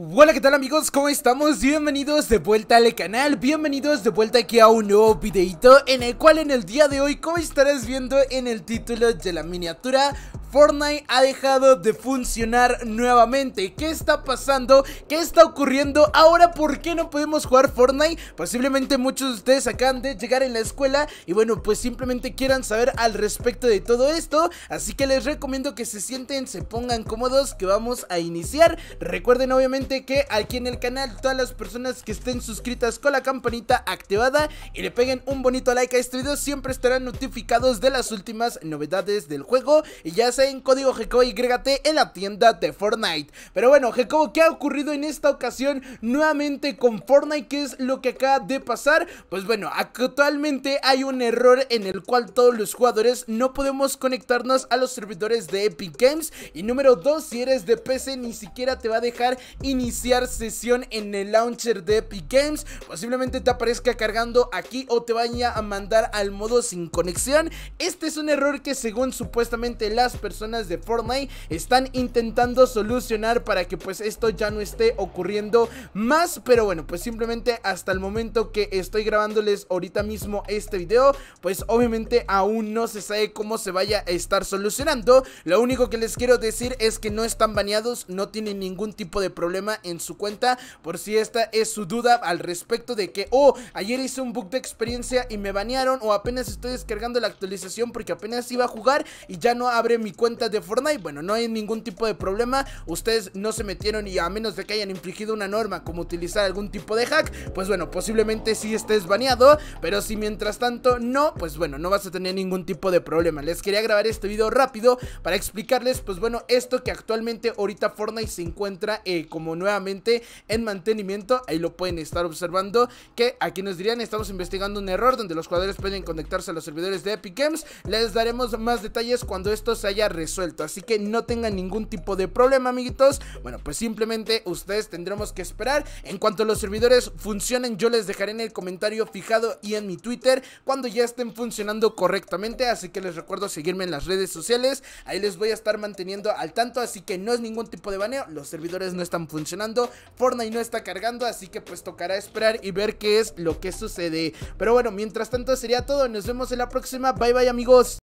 Hola qué tal amigos, ¿cómo estamos? Bienvenidos de vuelta al canal, bienvenidos de vuelta aquí a un nuevo videito En el cual en el día de hoy, como estarás viendo en el título de la miniatura Fortnite ha dejado de funcionar nuevamente. ¿Qué está pasando? ¿Qué está ocurriendo? Ahora, ¿por qué no podemos jugar Fortnite? Posiblemente muchos de ustedes acaban de llegar en la escuela y bueno, pues simplemente quieran saber al respecto de todo esto. Así que les recomiendo que se sienten, se pongan cómodos, que vamos a iniciar. Recuerden obviamente que aquí en el canal todas las personas que estén suscritas con la campanita activada y le peguen un bonito like a este video siempre estarán notificados de las últimas novedades del juego y ya en código y grégate en la tienda de Fortnite. Pero bueno, Jacobo, ¿qué ha ocurrido en esta ocasión nuevamente con Fortnite? ¿Qué es lo que acaba de pasar? Pues bueno, actualmente hay un error en el cual todos los jugadores no podemos conectarnos a los servidores de Epic Games. Y número 2, si eres de PC ni siquiera te va a dejar iniciar sesión en el launcher de Epic Games. Posiblemente te aparezca cargando aquí o te vaya a mandar al modo sin conexión. Este es un error que según supuestamente las personas personas de Fortnite están intentando solucionar para que pues esto ya no esté ocurriendo más. Pero bueno, pues simplemente hasta el momento que estoy grabándoles ahorita mismo este video, pues obviamente aún no se sabe cómo se vaya a estar solucionando. Lo único que les quiero decir es que no están baneados, no tienen ningún tipo de problema en su cuenta. Por si esta es su duda al respecto de que, oh, ayer hice un bug de experiencia y me banearon o apenas estoy descargando la actualización porque apenas iba a jugar y ya no abre mi cuentas de Fortnite, bueno, no hay ningún tipo de problema. Ustedes no se metieron y a menos de que hayan infligido una norma como utilizar algún tipo de hack, pues bueno, posiblemente si estés baneado. Pero si mientras tanto no, pues bueno, no vas a tener ningún tipo de problema. Les quería grabar este video rápido para explicarles, pues bueno, esto que actualmente ahorita Fortnite se encuentra eh, como nuevamente en mantenimiento. Ahí lo pueden estar observando. Que aquí nos dirían, estamos investigando un error donde los jugadores pueden conectarse a los servidores de Epic Games. Les daremos más detalles cuando esto se haya resuelto. Así que no tengan ningún tipo de problema, amiguitos. Bueno, pues simplemente ustedes tendremos que esperar. En cuanto los servidores funcionen, yo les dejaré en el comentario fijado y en mi Twitter cuando ya estén funcionando correctamente. Así que les recuerdo seguirme en las redes sociales. Ahí les voy a estar manteniendo al tanto. Así que no es ningún tipo de baneo. Los servidores no están funcionando. Fortnite no está cargando. Así que pues tocará esperar y ver qué es lo que sucede. Pero bueno, mientras tanto sería todo. Nos vemos en la próxima. Bye bye amigos.